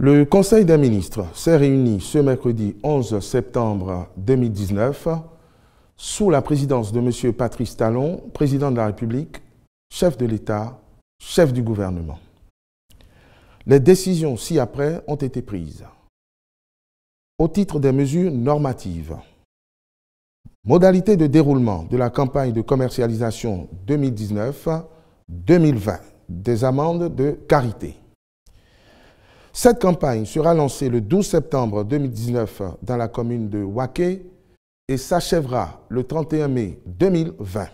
Le Conseil des ministres s'est réuni ce mercredi 11 septembre 2019 sous la présidence de M. Patrice Talon, président de la République, chef de l'État, chef du gouvernement. Les décisions ci-après ont été prises. Au titre des mesures normatives, Modalité de déroulement de la campagne de commercialisation 2019-2020 des amendes de carité. Cette campagne sera lancée le 12 septembre 2019 dans la commune de Waké et s'achèvera le 31 mai 2020.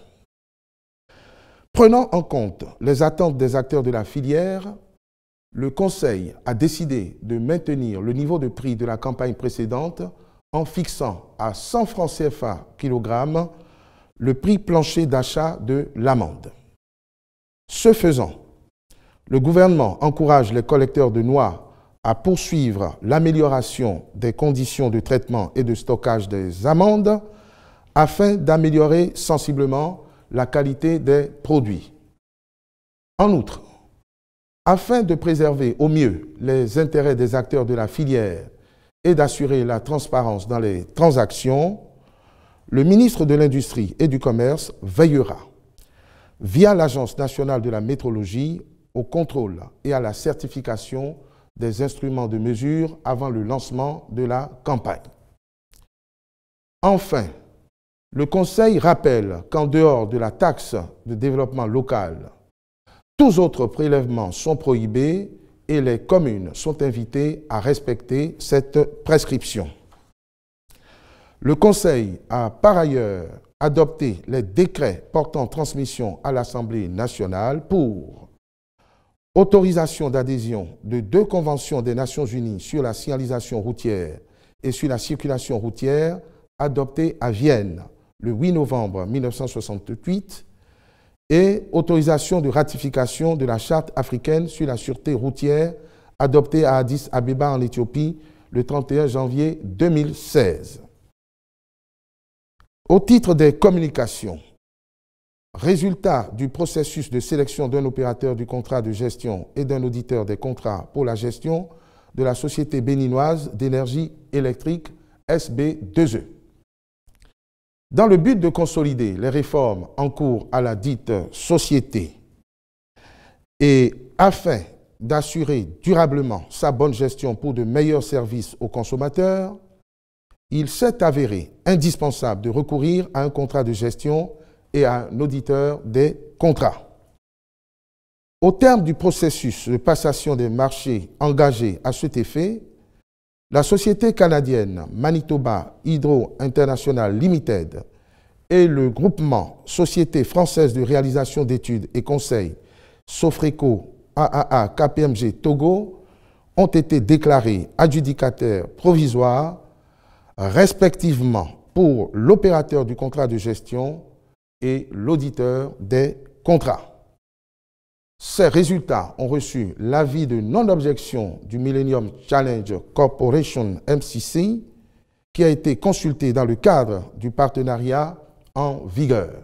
Prenant en compte les attentes des acteurs de la filière, le Conseil a décidé de maintenir le niveau de prix de la campagne précédente en fixant à 100 francs CFA kg le prix plancher d'achat de l'amende. Ce faisant, le gouvernement encourage les collecteurs de noix à poursuivre l'amélioration des conditions de traitement et de stockage des amendes afin d'améliorer sensiblement la qualité des produits. En outre, afin de préserver au mieux les intérêts des acteurs de la filière et d'assurer la transparence dans les transactions, le ministre de l'Industrie et du Commerce veillera, via l'Agence nationale de la métrologie, au contrôle et à la certification des instruments de mesure avant le lancement de la campagne. Enfin, le Conseil rappelle qu'en dehors de la taxe de développement local, tous autres prélèvements sont prohibés et les communes sont invitées à respecter cette prescription. Le Conseil a par ailleurs adopté les décrets portant transmission à l'Assemblée nationale pour Autorisation d'adhésion de deux conventions des Nations Unies sur la signalisation routière et sur la circulation routière adoptées à Vienne le 8 novembre 1968 et autorisation de ratification de la Charte africaine sur la sûreté routière adoptée à Addis Abeba en Éthiopie le 31 janvier 2016. Au titre des communications, Résultat du processus de sélection d'un opérateur du contrat de gestion et d'un auditeur des contrats pour la gestion de la Société béninoise d'énergie électrique SB2E. Dans le but de consolider les réformes en cours à la dite société et afin d'assurer durablement sa bonne gestion pour de meilleurs services aux consommateurs, il s'est avéré indispensable de recourir à un contrat de gestion et un auditeur des contrats. Au terme du processus de passation des marchés engagés à cet effet, la société canadienne Manitoba Hydro International Limited et le groupement Société française de réalisation d'études et conseils Sofreco AAA KPMG Togo ont été déclarés adjudicateurs provisoires respectivement pour l'opérateur du contrat de gestion et l'auditeur des contrats. Ces résultats ont reçu l'avis de non-objection du Millennium Challenge Corporation MCC qui a été consulté dans le cadre du partenariat en vigueur.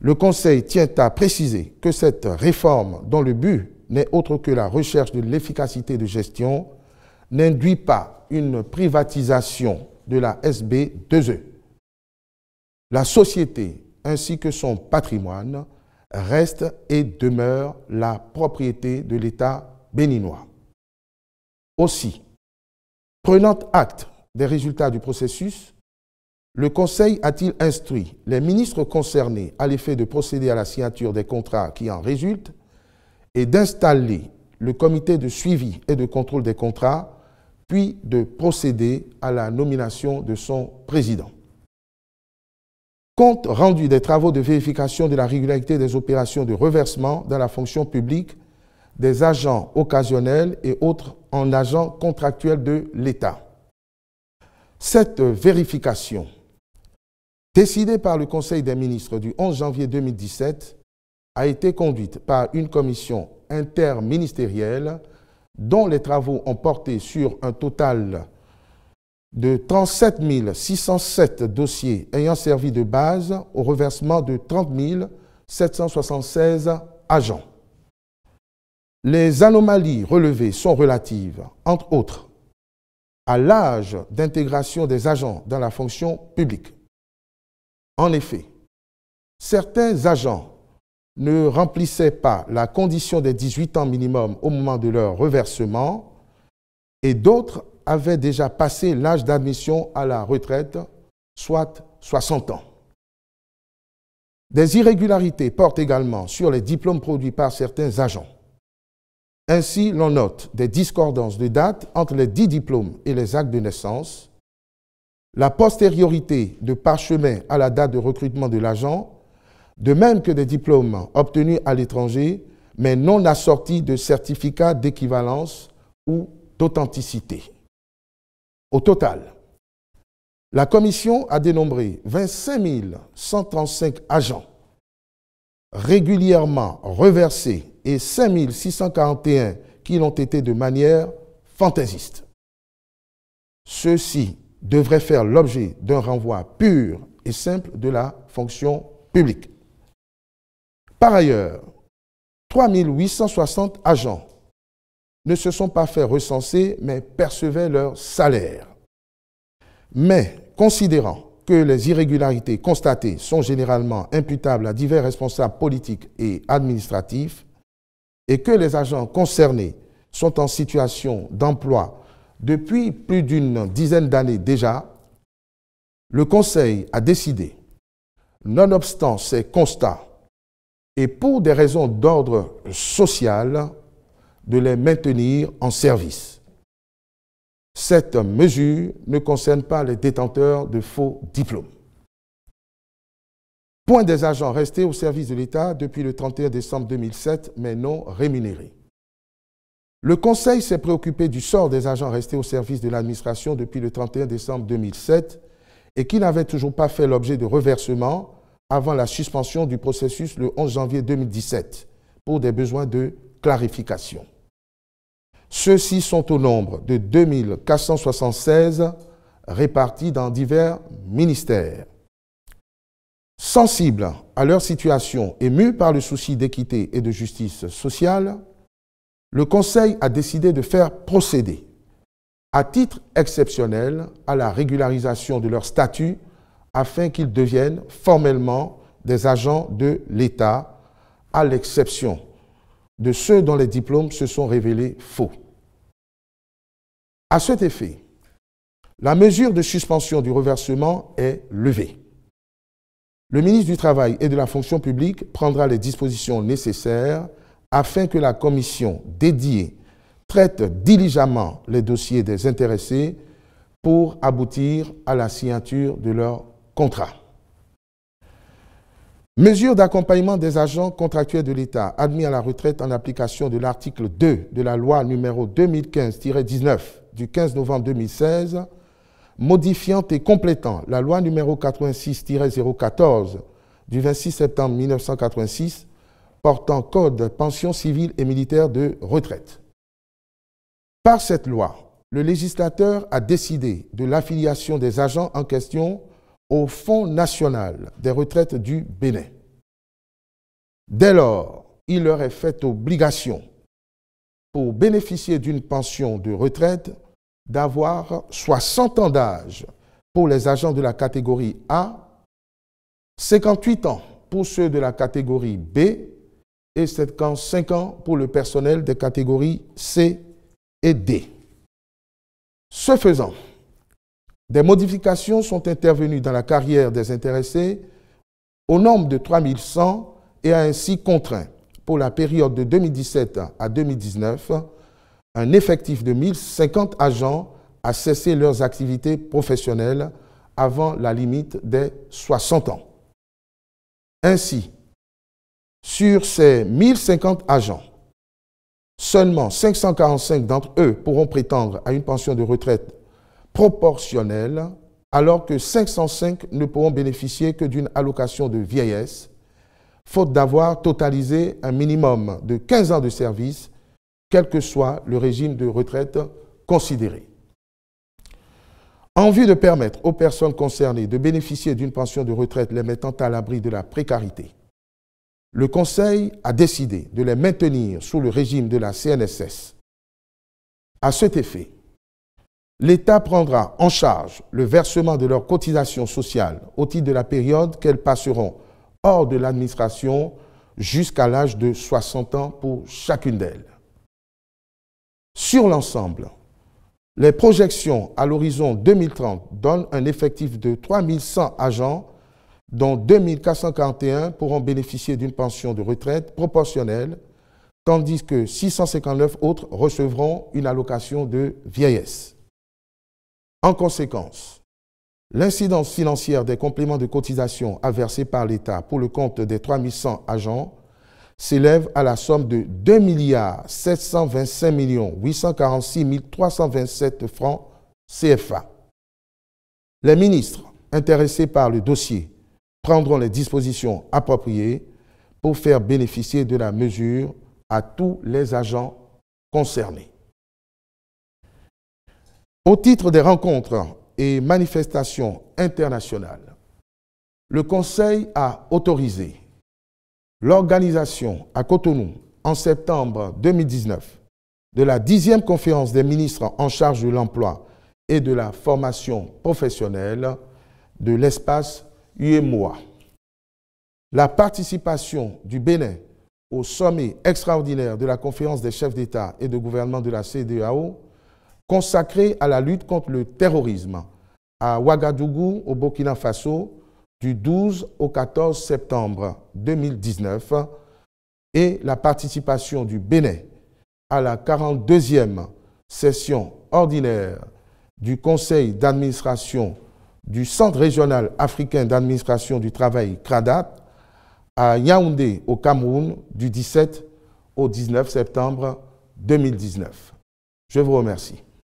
Le Conseil tient à préciser que cette réforme, dont le but n'est autre que la recherche de l'efficacité de gestion, n'induit pas une privatisation de la SB2E. La société ainsi que son patrimoine, reste et demeure la propriété de l'État béninois. Aussi, prenant acte des résultats du processus, le Conseil a-t-il instruit les ministres concernés à l'effet de procéder à la signature des contrats qui en résultent et d'installer le comité de suivi et de contrôle des contrats, puis de procéder à la nomination de son président compte rendu des travaux de vérification de la régularité des opérations de reversement dans la fonction publique des agents occasionnels et autres en agents contractuels de l'État. Cette vérification, décidée par le Conseil des ministres du 11 janvier 2017, a été conduite par une commission interministérielle dont les travaux ont porté sur un total de de 37 607 dossiers ayant servi de base au reversement de 30 776 agents. Les anomalies relevées sont relatives, entre autres, à l'âge d'intégration des agents dans la fonction publique. En effet, certains agents ne remplissaient pas la condition des 18 ans minimum au moment de leur reversement et d'autres avaient déjà passé l'âge d'admission à la retraite, soit 60 ans. Des irrégularités portent également sur les diplômes produits par certains agents. Ainsi, l'on note des discordances de date entre les dix diplômes et les actes de naissance, la postériorité de parchemin à la date de recrutement de l'agent, de même que des diplômes obtenus à l'étranger, mais non assortis de certificats d'équivalence ou d'authenticité. Au total, la commission a dénombré 25 135 agents régulièrement reversés et 5 641 qui l'ont été de manière fantaisiste. Ceux-ci devraient faire l'objet d'un renvoi pur et simple de la fonction publique. Par ailleurs, 3 860 agents ne se sont pas fait recenser, mais percevaient leur salaire. Mais, considérant que les irrégularités constatées sont généralement imputables à divers responsables politiques et administratifs, et que les agents concernés sont en situation d'emploi depuis plus d'une dizaine d'années déjà, le Conseil a décidé, nonobstant ces constats, et pour des raisons d'ordre social, de les maintenir en service. Cette mesure ne concerne pas les détenteurs de faux diplômes. Point des agents restés au service de l'État depuis le 31 décembre 2007, mais non rémunérés. Le Conseil s'est préoccupé du sort des agents restés au service de l'administration depuis le 31 décembre 2007 et qui n'avaient toujours pas fait l'objet de reversement avant la suspension du processus le 11 janvier 2017 pour des besoins de clarification. Ceux-ci sont au nombre de 2476 répartis dans divers ministères. Sensibles à leur situation et mûs par le souci d'équité et de justice sociale, le Conseil a décidé de faire procéder, à titre exceptionnel, à la régularisation de leur statut afin qu'ils deviennent formellement des agents de l'État, à l'exception de ceux dont les diplômes se sont révélés faux. À cet effet, la mesure de suspension du reversement est levée. Le ministre du Travail et de la Fonction publique prendra les dispositions nécessaires afin que la commission dédiée traite diligemment les dossiers des intéressés pour aboutir à la signature de leur contrat. Mesure d'accompagnement des agents contractuels de l'État admis à la retraite en application de l'article 2 de la loi numéro 2015-19 du 15 novembre 2016 modifiant et complétant la loi numéro 86-014 du 26 septembre 1986 portant code pension civile et militaire de retraite. Par cette loi, le législateur a décidé de l'affiliation des agents en question au Fonds national des retraites du Bénin. Dès lors, il leur est fait obligation, pour bénéficier d'une pension de retraite, d'avoir 60 ans d'âge pour les agents de la catégorie A, 58 ans pour ceux de la catégorie B et 55 ans pour le personnel des catégories C et D. Ce faisant, des modifications sont intervenues dans la carrière des intéressés au nombre de 3100 et a ainsi contraint pour la période de 2017 à 2019 un effectif de 1050 agents a cessé leurs activités professionnelles avant la limite des 60 ans. Ainsi, sur ces 1050 agents, seulement 545 d'entre eux pourront prétendre à une pension de retraite proportionnelle, alors que 505 ne pourront bénéficier que d'une allocation de vieillesse, faute d'avoir totalisé un minimum de 15 ans de service quel que soit le régime de retraite considéré. En vue de permettre aux personnes concernées de bénéficier d'une pension de retraite les mettant à l'abri de la précarité, le Conseil a décidé de les maintenir sous le régime de la CNSS. À cet effet, l'État prendra en charge le versement de leurs cotisations sociales au titre de la période qu'elles passeront hors de l'administration jusqu'à l'âge de 60 ans pour chacune d'elles. Sur l'ensemble, les projections à l'horizon 2030 donnent un effectif de 3100 agents, dont 2441 pourront bénéficier d'une pension de retraite proportionnelle, tandis que 659 autres recevront une allocation de vieillesse. En conséquence, l'incidence financière des compléments de cotisation à verser par l'État pour le compte des 3100 agents s'élève à la somme de 2 milliards 725 francs CFA. Les ministres intéressés par le dossier prendront les dispositions appropriées pour faire bénéficier de la mesure à tous les agents concernés. Au titre des rencontres et manifestations internationales, le Conseil a autorisé l'organisation à Cotonou en septembre 2019 de la dixième conférence des ministres en charge de l'emploi et de la formation professionnelle de l'espace UEMOA. La participation du Bénin au sommet extraordinaire de la conférence des chefs d'État et de gouvernement de la CDAO consacrée à la lutte contre le terrorisme à Ouagadougou au Burkina Faso du 12 au 14 septembre 2019 et la participation du Bénin à la 42e session ordinaire du Conseil d'administration du Centre régional africain d'administration du travail CRADAT à Yaoundé au Cameroun du 17 au 19 septembre 2019. Je vous remercie.